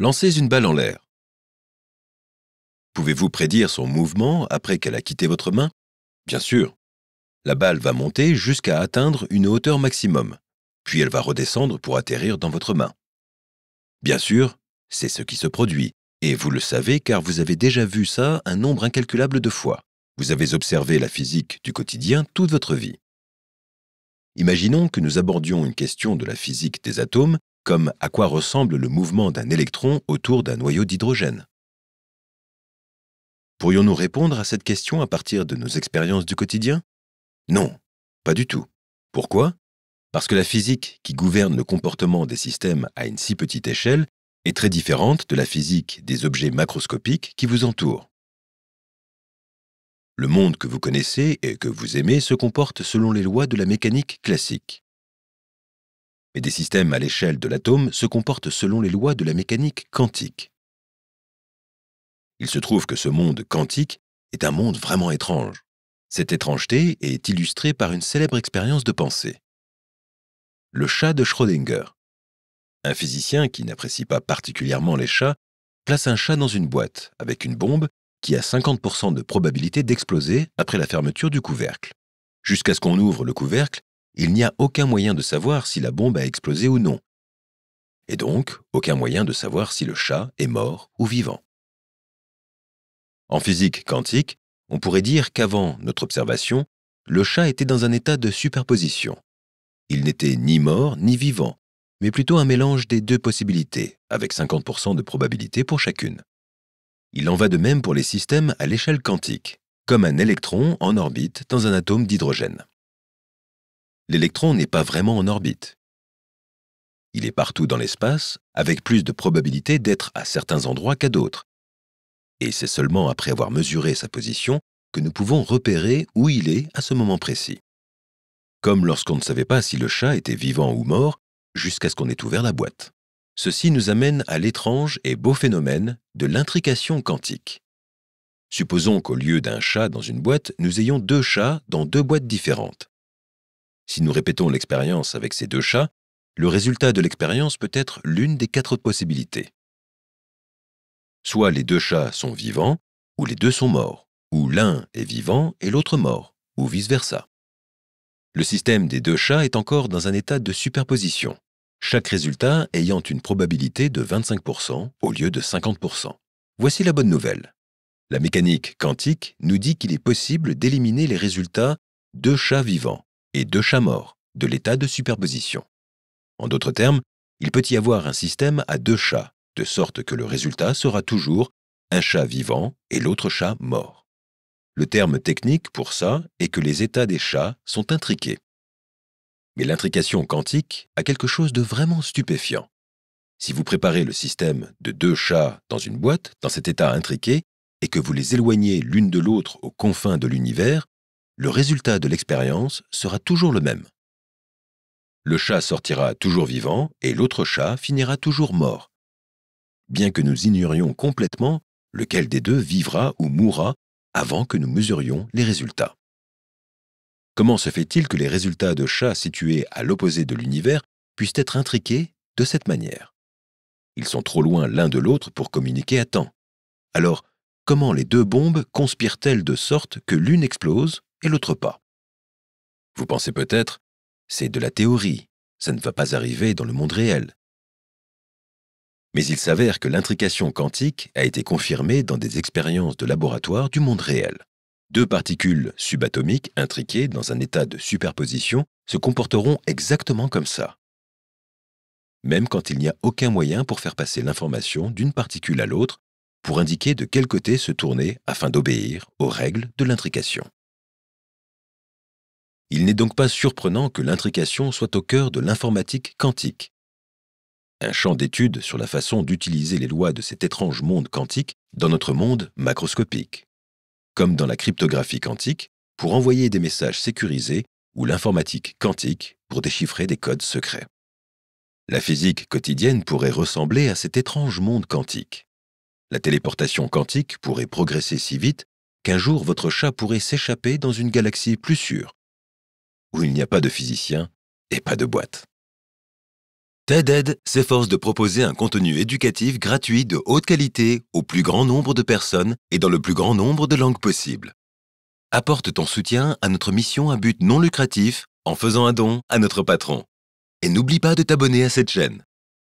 Lancez une balle en l'air. Pouvez-vous prédire son mouvement après qu'elle a quitté votre main Bien sûr. La balle va monter jusqu'à atteindre une hauteur maximum, puis elle va redescendre pour atterrir dans votre main. Bien sûr, c'est ce qui se produit, et vous le savez car vous avez déjà vu ça un nombre incalculable de fois. Vous avez observé la physique du quotidien toute votre vie. Imaginons que nous abordions une question de la physique des atomes comme à quoi ressemble le mouvement d'un électron autour d'un noyau d'hydrogène. Pourrions-nous répondre à cette question à partir de nos expériences du quotidien Non, pas du tout. Pourquoi Parce que la physique qui gouverne le comportement des systèmes à une si petite échelle est très différente de la physique des objets macroscopiques qui vous entourent. Le monde que vous connaissez et que vous aimez se comporte selon les lois de la mécanique classique. Mais des systèmes à l'échelle de l'atome se comportent selon les lois de la mécanique quantique. Il se trouve que ce monde quantique est un monde vraiment étrange. Cette étrangeté est illustrée par une célèbre expérience de pensée. Le chat de Schrödinger. Un physicien qui n'apprécie pas particulièrement les chats place un chat dans une boîte avec une bombe qui a 50% de probabilité d'exploser après la fermeture du couvercle, jusqu'à ce qu'on ouvre le couvercle il n'y a aucun moyen de savoir si la bombe a explosé ou non. Et donc, aucun moyen de savoir si le chat est mort ou vivant. En physique quantique, on pourrait dire qu'avant notre observation, le chat était dans un état de superposition. Il n'était ni mort ni vivant, mais plutôt un mélange des deux possibilités, avec 50% de probabilité pour chacune. Il en va de même pour les systèmes à l'échelle quantique, comme un électron en orbite dans un atome d'hydrogène l'électron n'est pas vraiment en orbite. Il est partout dans l'espace, avec plus de probabilité d'être à certains endroits qu'à d'autres. Et c'est seulement après avoir mesuré sa position que nous pouvons repérer où il est à ce moment précis. Comme lorsqu'on ne savait pas si le chat était vivant ou mort, jusqu'à ce qu'on ait ouvert la boîte. Ceci nous amène à l'étrange et beau phénomène de l'intrication quantique. Supposons qu'au lieu d'un chat dans une boîte, nous ayons deux chats dans deux boîtes différentes. Si nous répétons l'expérience avec ces deux chats, le résultat de l'expérience peut être l'une des quatre possibilités. Soit les deux chats sont vivants, ou les deux sont morts, ou l'un est vivant et l'autre mort, ou vice-versa. Le système des deux chats est encore dans un état de superposition, chaque résultat ayant une probabilité de 25% au lieu de 50%. Voici la bonne nouvelle. La mécanique quantique nous dit qu'il est possible d'éliminer les résultats deux chats vivants, et deux chats morts de l'état de superposition. En d'autres termes, il peut y avoir un système à deux chats, de sorte que le résultat sera toujours un chat vivant et l'autre chat mort. Le terme technique pour ça est que les états des chats sont intriqués. Mais l'intrication quantique a quelque chose de vraiment stupéfiant. Si vous préparez le système de deux chats dans une boîte, dans cet état intriqué, et que vous les éloignez l'une de l'autre aux confins de l'univers, le résultat de l'expérience sera toujours le même. Le chat sortira toujours vivant et l'autre chat finira toujours mort. Bien que nous ignorions complètement lequel des deux vivra ou mourra avant que nous mesurions les résultats. Comment se fait-il que les résultats de chats situés à l'opposé de l'univers puissent être intriqués de cette manière Ils sont trop loin l'un de l'autre pour communiquer à temps. Alors, comment les deux bombes conspirent-elles de sorte que l'une explose et l'autre pas. Vous pensez peut-être, c'est de la théorie, ça ne va pas arriver dans le monde réel. Mais il s'avère que l'intrication quantique a été confirmée dans des expériences de laboratoire du monde réel. Deux particules subatomiques intriquées dans un état de superposition se comporteront exactement comme ça. Même quand il n'y a aucun moyen pour faire passer l'information d'une particule à l'autre, pour indiquer de quel côté se tourner afin d'obéir aux règles de l'intrication. Il n'est donc pas surprenant que l'intrication soit au cœur de l'informatique quantique. Un champ d'étude sur la façon d'utiliser les lois de cet étrange monde quantique dans notre monde macroscopique. Comme dans la cryptographie quantique, pour envoyer des messages sécurisés ou l'informatique quantique pour déchiffrer des codes secrets. La physique quotidienne pourrait ressembler à cet étrange monde quantique. La téléportation quantique pourrait progresser si vite qu'un jour votre chat pourrait s'échapper dans une galaxie plus sûre où il n'y a pas de physicien et pas de boîte. TED-Ed s'efforce de proposer un contenu éducatif gratuit de haute qualité au plus grand nombre de personnes et dans le plus grand nombre de langues possibles. Apporte ton soutien à notre mission à but non lucratif en faisant un don à notre patron. Et n'oublie pas de t'abonner à cette chaîne.